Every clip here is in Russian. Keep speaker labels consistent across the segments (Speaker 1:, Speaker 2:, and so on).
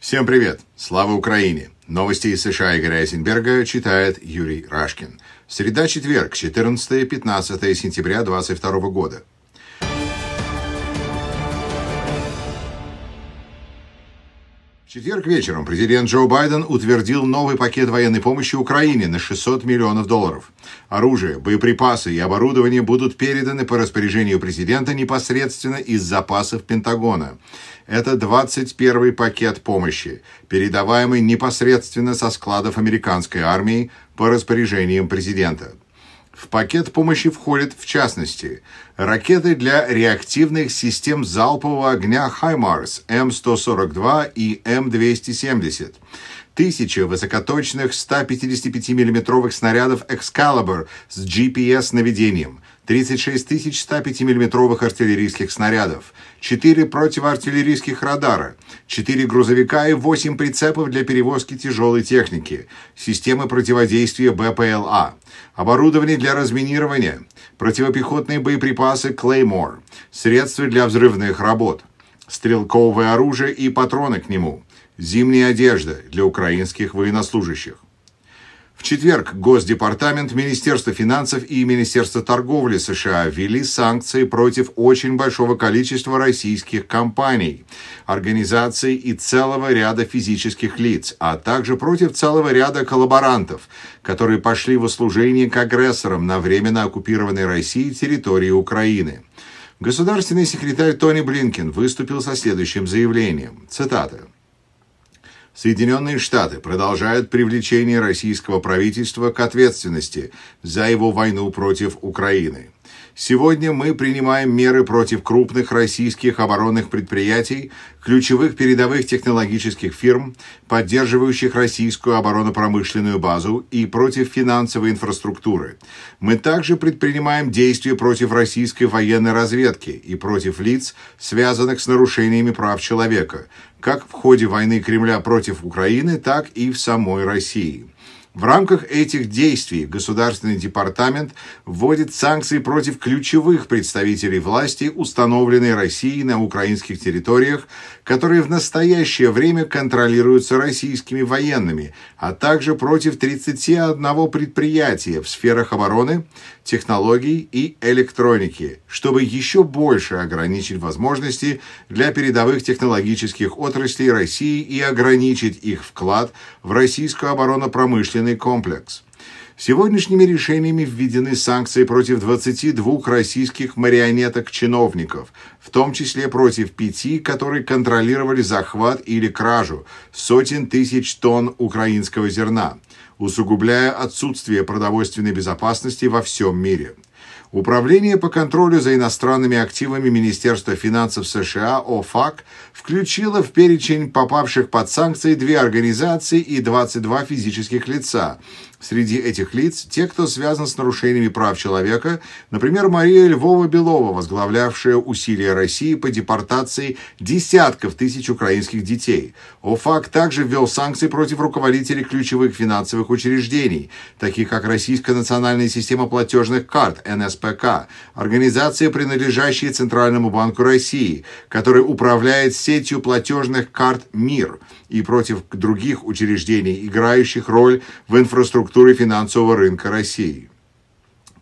Speaker 1: Всем привет! Слава Украине! Новости из США и Эйзенберга читает Юрий Рашкин. Среда-четверг, 14-15 сентября 2022 года. четверг вечером президент Джо Байден утвердил новый пакет военной помощи Украине на 600 миллионов долларов. Оружие, боеприпасы и оборудование будут переданы по распоряжению президента непосредственно из запасов Пентагона. Это 21 пакет помощи, передаваемый непосредственно со складов американской армии по распоряжениям президента. В пакет помощи входит, в частности, ракеты для реактивных систем залпового огня HIMARS м М-142 и М-270, тысячи высокоточных 155 миллиметровых снарядов Excalibur с GPS-наведением – 36 105 миллиметровых артиллерийских снарядов, 4 противоартиллерийских радара, 4 грузовика и 8 прицепов для перевозки тяжелой техники, системы противодействия БПЛА, оборудование для разминирования, противопехотные боеприпасы «Клеймор», средства для взрывных работ, стрелковое оружие и патроны к нему, зимняя одежда для украинских военнослужащих. В четверг Госдепартамент, Министерство финансов и Министерство торговли США ввели санкции против очень большого количества российских компаний, организаций и целого ряда физических лиц, а также против целого ряда коллаборантов, которые пошли в услужение к агрессорам на временно оккупированной России территории Украины. Государственный секретарь Тони Блинкин выступил со следующим заявлением. Цитата. Соединенные Штаты продолжают привлечение российского правительства к ответственности за его войну против Украины. Сегодня мы принимаем меры против крупных российских оборонных предприятий, ключевых передовых технологических фирм, поддерживающих российскую оборонно-промышленную базу и против финансовой инфраструктуры. Мы также предпринимаем действия против российской военной разведки и против лиц, связанных с нарушениями прав человека, как в ходе войны Кремля против Украины, так и в самой России. В рамках этих действий Государственный департамент вводит санкции против ключевых представителей власти, установленной Россией на украинских территориях, которые в настоящее время контролируются российскими военными, а также против 31 предприятия в сферах обороны, технологий и электроники, чтобы еще больше ограничить возможности для передовых технологических отраслей России и ограничить их вклад в российскую оборонопромышленность промышленный комплекс. Сегодняшними решениями введены санкции против 22 российских марионеток-чиновников, в том числе против пяти, которые контролировали захват или кражу сотен тысяч тонн украинского зерна, усугубляя отсутствие продовольственной безопасности во всем мире – Управление по контролю за иностранными активами Министерства финансов США ОФАК включило в перечень попавших под санкции две организации и 22 физических лица – Среди этих лиц те, кто связан с нарушениями прав человека, например, Мария Львова-Белова, возглавлявшая усилия России по депортации десятков тысяч украинских детей. ОФАК также ввел санкции против руководителей ключевых финансовых учреждений, таких как Российская национальная система платежных карт, НСПК, организации, принадлежащие Центральному банку России, который управляет сетью платежных карт «МИР», и против других учреждений, играющих роль в инфраструктуре структуры финансового рынка России.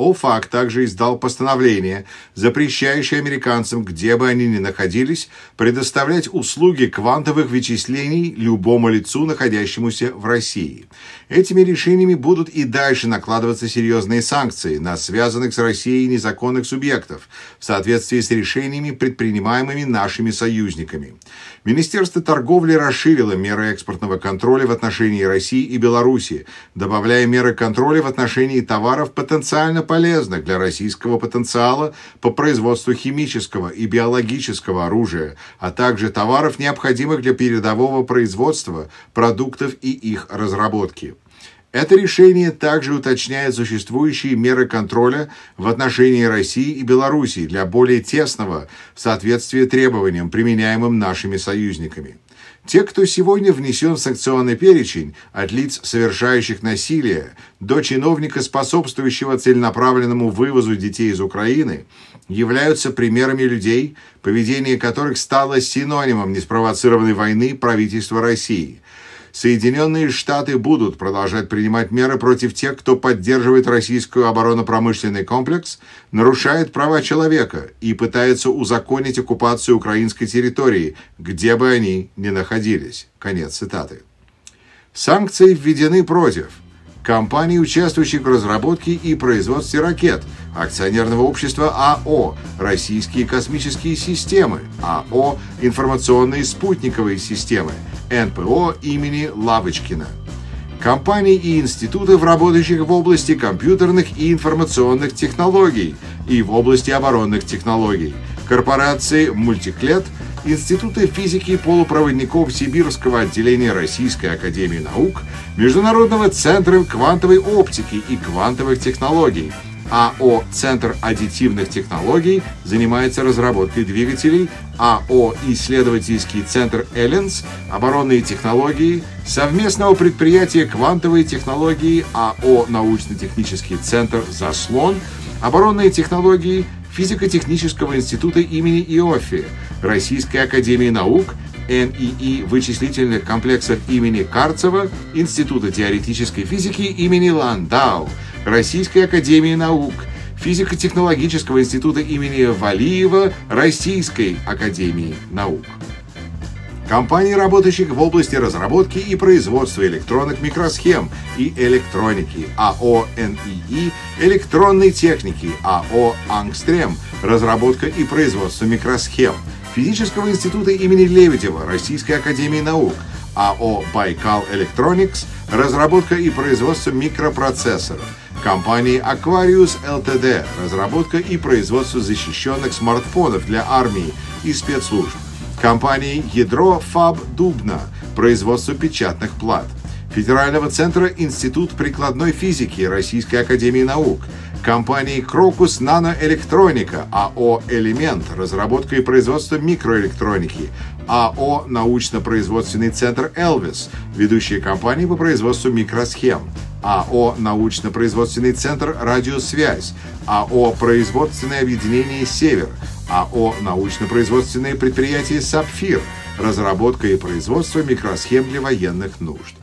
Speaker 1: ОФАК также издал постановление, запрещающее американцам, где бы они ни находились, предоставлять услуги квантовых вычислений любому лицу, находящемуся в России. Этими решениями будут и дальше накладываться серьезные санкции на связанных с Россией незаконных субъектов в соответствии с решениями, предпринимаемыми нашими союзниками. Министерство торговли расширило меры экспортного контроля в отношении России и Беларуси, добавляя меры контроля в отношении товаров, потенциально полезных для российского потенциала по производству химического и биологического оружия, а также товаров, необходимых для передового производства, продуктов и их разработки. Это решение также уточняет существующие меры контроля в отношении России и Беларуси для более тесного соответствия требованиям, применяемым нашими союзниками. Те, кто сегодня внесен в санкционный перечень, от лиц, совершающих насилие, до чиновника, способствующего целенаправленному вывозу детей из Украины, являются примерами людей, поведение которых стало синонимом неспровоцированной войны правительства России – Соединенные Штаты будут продолжать принимать меры против тех, кто поддерживает российскую оборонно-промышленный комплекс, нарушает права человека и пытается узаконить оккупацию украинской территории, где бы они ни находились. Конец цитаты. Санкции введены против – компаний, участвующих в разработке и производстве ракет, акционерного общества АО «Российские космические системы», АО «Информационные спутниковые системы», НПО имени Лавочкина компаний и институтов, работающих в области компьютерных и информационных технологий и в области оборонных технологий, корпорации «Мультиклет», Института физики и полупроводников Сибирского отделения Российской Академии Наук, Международного центра квантовой оптики и квантовых технологий. АО «Центр аддитивных технологий» занимается разработкой двигателей, АО «Исследовательский центр Элленс» — оборонные технологии, совместного предприятия «Квантовые технологии», АО «Научно-технический центр Заслон», оборонные технологии — Физико-технического института имени Иофи, Российской академии наук, НИИ вычислительных комплексов имени Карцева, Института теоретической физики имени Ландау, Российской академии наук, Физико-технологического института имени Валиева Российской академии наук компаний, работающих в области разработки и производства электронных микросхем и электроники АО НИИ, электронной техники АО «Ангстрем», разработка и производство микросхем, Физического института имени Лебедева Российской академии наук, АО «Байкал Электроникс», разработка и производство микропроцессоров, компании Aquarius LTD, разработка и производство защищенных смартфонов для армии и спецслужб, компании «Ядро Фаб Дубна» производство печатных плат, Федерального центра Институт прикладной физики Российской академии наук, компании «Крокус Наноэлектроника», АО «Элемент», разработка и производство микроэлектроники, АО «Научно-производственный центр Элвис», ведущие компании по производству микросхем, АО «Научно-производственный центр «Радиосвязь», АО «Производственное объединение «Север», АО «Научно-производственные предприятия «Сапфир», разработка и производство микросхем для военных нужд.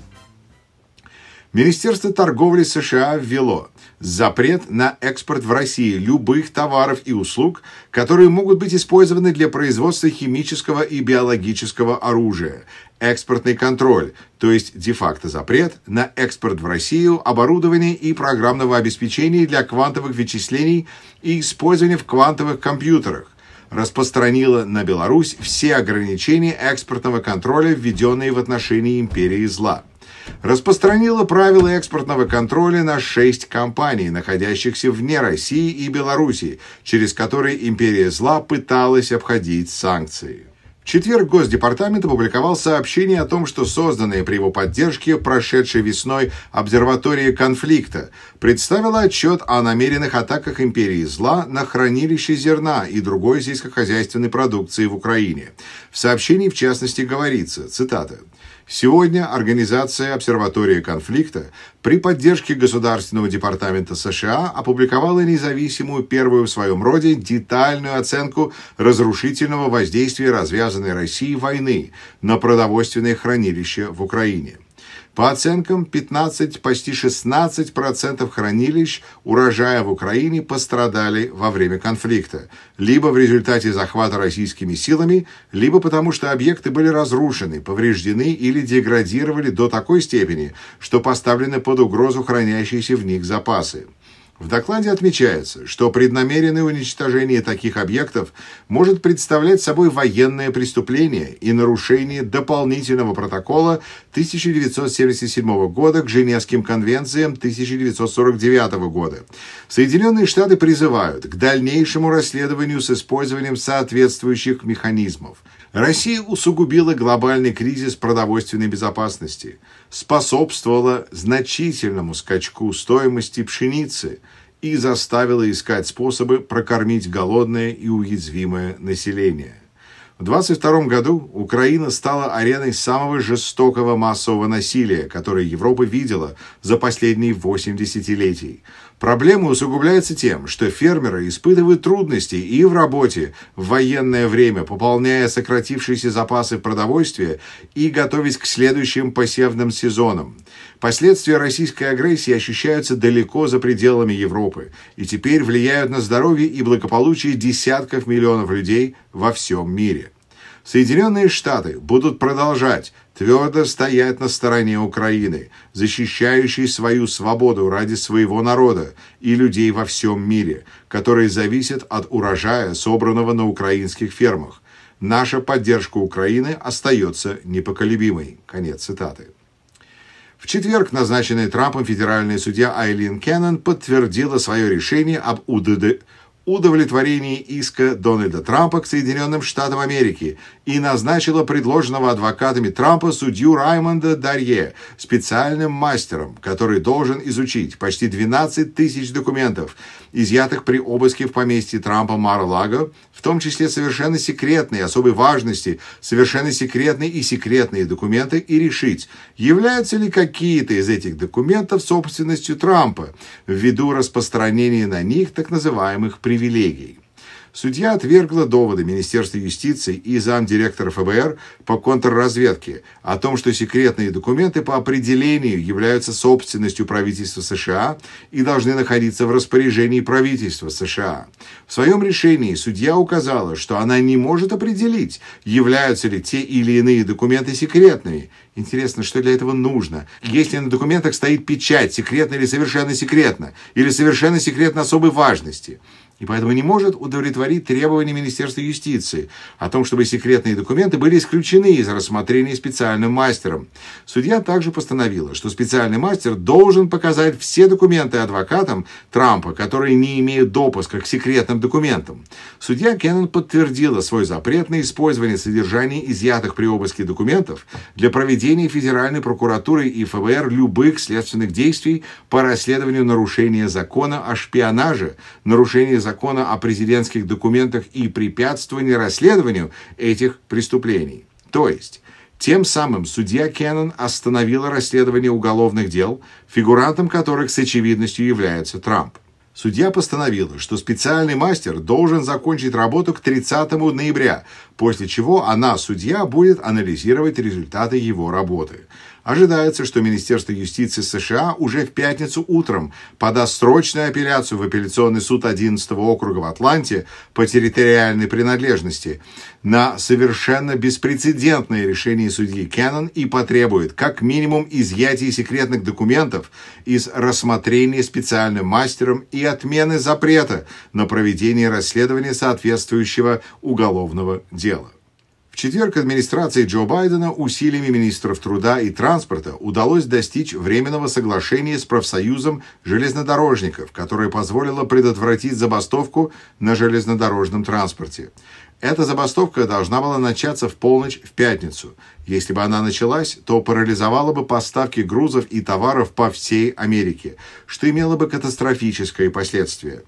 Speaker 1: Министерство торговли США ввело – запрет на экспорт в России любых товаров и услуг, которые могут быть использованы для производства химического и биологического оружия, экспортный контроль, то есть де-факто запрет на экспорт в Россию оборудования и программного обеспечения для квантовых вычислений и использования в квантовых компьютерах, распространила на Беларусь все ограничения экспортного контроля, введенные в отношении империи зла – распространила правила экспортного контроля на шесть компаний, находящихся вне России и Белоруссии, через которые империя зла пыталась обходить санкции. В четверг Госдепартамент опубликовал сообщение о том, что созданная при его поддержке прошедшей весной обсерватория конфликта представила отчет о намеренных атаках империи зла на хранилище зерна и другой сельскохозяйственной продукции в Украине. В сообщении, в частности, говорится, цитата, Сегодня Организация Обсерватория конфликта при поддержке Государственного департамента США опубликовала независимую первую в своем роде детальную оценку разрушительного воздействия развязанной России войны на продовольственные хранилища в Украине – по оценкам, 15, почти 16% хранилищ урожая в Украине пострадали во время конфликта, либо в результате захвата российскими силами, либо потому что объекты были разрушены, повреждены или деградировали до такой степени, что поставлены под угрозу хранящиеся в них запасы. В докладе отмечается, что преднамеренное уничтожение таких объектов может представлять собой военное преступление и нарушение дополнительного протокола 1977 года к Женевским конвенциям 1949 года. Соединенные Штаты призывают к дальнейшему расследованию с использованием соответствующих механизмов. Россия усугубила глобальный кризис продовольственной безопасности, способствовала значительному скачку стоимости пшеницы – и заставила искать способы прокормить голодное и уязвимое население. В 22 году Украина стала ареной самого жестокого массового насилия, которое Европа видела за последние восемь десятилетий – Проблема усугубляется тем, что фермеры испытывают трудности и в работе в военное время, пополняя сократившиеся запасы продовольствия и готовясь к следующим посевным сезонам. Последствия российской агрессии ощущаются далеко за пределами Европы и теперь влияют на здоровье и благополучие десятков миллионов людей во всем мире. Соединенные Штаты будут продолжать твердо стоять на стороне Украины, защищающей свою свободу ради своего народа и людей во всем мире, которые зависят от урожая, собранного на украинских фермах. Наша поддержка Украины остается непоколебимой. Конец цитаты. В четверг назначенная Трампом федеральная судья Айлин Кеннон подтвердила свое решение об, УДД, удовлетворении иска Дональда Трампа к Соединенным Штатам Америки и назначила предложенного адвокатами Трампа судью Раймонда Дарье специальным мастером, который должен изучить почти 12 тысяч документов, изъятых при обыске в поместье Трампа Мар-Лаго, в том числе совершенно секретные, особой важности, совершенно секретные и секретные документы, и решить, являются ли какие-то из этих документов собственностью Трампа ввиду распространения на них так называемых при привилегий. Судья отвергла доводы Министерства юстиции и замдиректора ФБР по контрразведке о том, что секретные документы по определению являются собственностью правительства США и должны находиться в распоряжении правительства США. В своем решении судья указала, что она не может определить, являются ли те или иные документы секретными. Интересно, что для этого нужно? Если на документах стоит печать «секретно» или «совершенно секретно», или «совершенно секретно особой важности», и поэтому не может удовлетворить требования Министерства юстиции о том, чтобы секретные документы были исключены из рассмотрения специальным мастером. Судья также постановила, что специальный мастер должен показать все документы адвокатам Трампа, которые не имеют допуска к секретным документам. Судья Кеннон подтвердила свой запрет на использование содержания изъятых при обыске документов для проведения Федеральной прокуратуры и ФБР любых следственных действий по расследованию нарушения закона о шпионаже, нарушения закона о президентских документах и препятствовании расследованию этих преступлений. То есть, тем самым судья Кеннон остановила расследование уголовных дел, фигурантом которых с очевидностью является Трамп. Судья постановила, что специальный мастер должен закончить работу к 30 ноября, после чего она, судья, будет анализировать результаты его работы. Ожидается, что Министерство юстиции США уже в пятницу утром подаст срочную апелляцию в апелляционный суд 11 округа в Атланте по территориальной принадлежности на совершенно беспрецедентное решение судьи Кеннон и потребует как минимум изъятия секретных документов из рассмотрения специальным мастером и отмены запрета на проведение расследования соответствующего уголовного дела четверг администрации Джо Байдена усилиями министров труда и транспорта удалось достичь временного соглашения с профсоюзом железнодорожников, которое позволило предотвратить забастовку на железнодорожном транспорте. Эта забастовка должна была начаться в полночь в пятницу. Если бы она началась, то парализовала бы поставки грузов и товаров по всей Америке, что имело бы катастрофическое последствие.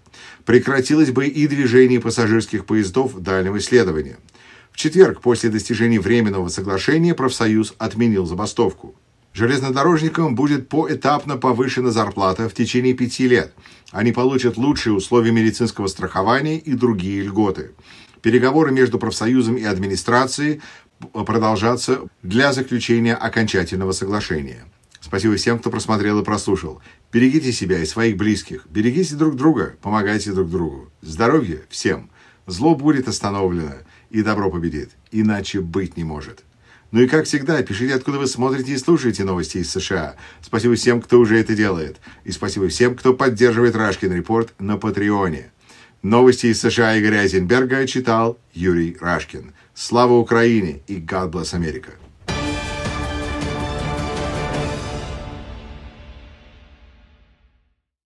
Speaker 1: Прекратилось бы и движение пассажирских поездов дальнего следования – в четверг после достижения временного соглашения профсоюз отменил забастовку. Железнодорожникам будет поэтапно повышена зарплата в течение пяти лет. Они получат лучшие условия медицинского страхования и другие льготы. Переговоры между профсоюзом и администрацией продолжаться для заключения окончательного соглашения. Спасибо всем, кто просмотрел и прослушал. Берегите себя и своих близких. Берегите друг друга, помогайте друг другу. Здоровья всем. Зло будет остановлено и добро победит. Иначе быть не может. Ну и как всегда, пишите, откуда вы смотрите и слушаете новости из США. Спасибо всем, кто уже это делает. И спасибо всем, кто поддерживает Рашкин Репорт на Патреоне. Новости из США Игоря Айзенберга читал Юрий Рашкин. Слава Украине и God bless America!